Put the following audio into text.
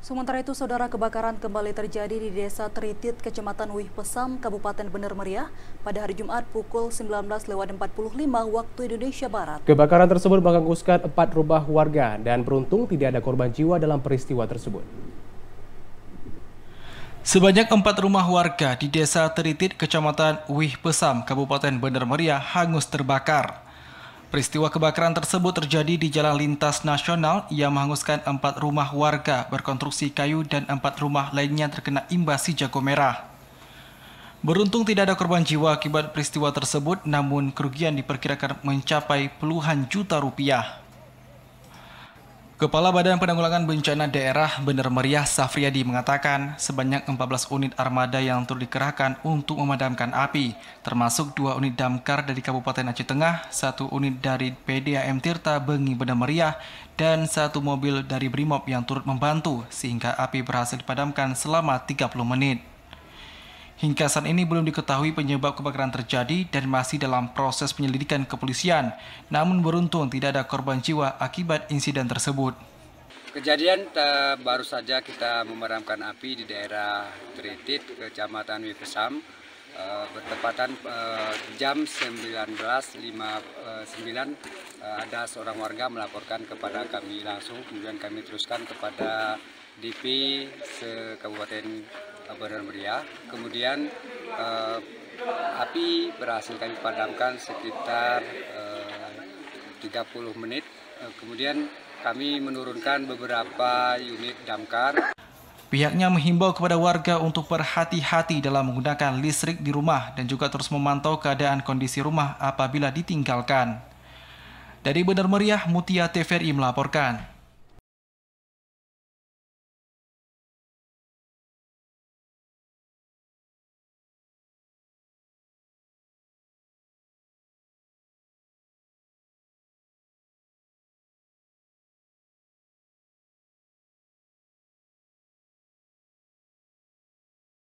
Sementara itu, saudara kebakaran kembali terjadi di Desa Teritit, Kecamatan Wih Pesam, Kabupaten Bener Meriah pada hari Jumat pukul 19.45 waktu Indonesia Barat. Kebakaran tersebut menghanguskan empat rumah warga dan beruntung tidak ada korban jiwa dalam peristiwa tersebut. Sebanyak empat rumah warga di Desa Teritit, Kecamatan Wih Pesam, Kabupaten Bener Meriah hangus terbakar. Peristiwa kebakaran tersebut terjadi di jalan lintas nasional yang menghanguskan empat rumah warga berkonstruksi kayu dan empat rumah lainnya terkena imbas si jago merah. Beruntung tidak ada korban jiwa akibat peristiwa tersebut, namun kerugian diperkirakan mencapai puluhan juta rupiah. Kepala Badan Penanggulangan Bencana Daerah Bener Meriah Safriyadi mengatakan sebanyak 14 unit armada yang turut dikerahkan untuk memadamkan api, termasuk dua unit damkar dari Kabupaten Aceh Tengah, satu unit dari PDAM Tirta Bengi Bener Meriah, dan satu mobil dari Brimob yang turut membantu sehingga api berhasil dipadamkan selama 30 menit. Hingga saat ini belum diketahui penyebab kebakaran terjadi dan masih dalam proses penyelidikan kepolisian. Namun beruntung tidak ada korban jiwa akibat insiden tersebut. Kejadian eh, baru saja kita memadamkan api di daerah Tritit, Kecamatan Wipesam, Eh, bertepatan uh, jam 19.59 uh, eh, ada seorang warga melaporkan kepada kami langsung kemudian kami teruskan kepada DP se-Kabupaten Bandar Meriah kemudian uh, api berhasil kami padamkan sekitar uh, 30 menit uh, kemudian kami menurunkan beberapa unit damkar Pihaknya menghimbau kepada warga untuk berhati-hati dalam menggunakan listrik di rumah dan juga terus memantau keadaan kondisi rumah apabila ditinggalkan. Dari Benar Meriah, Mutia TVRI melaporkan.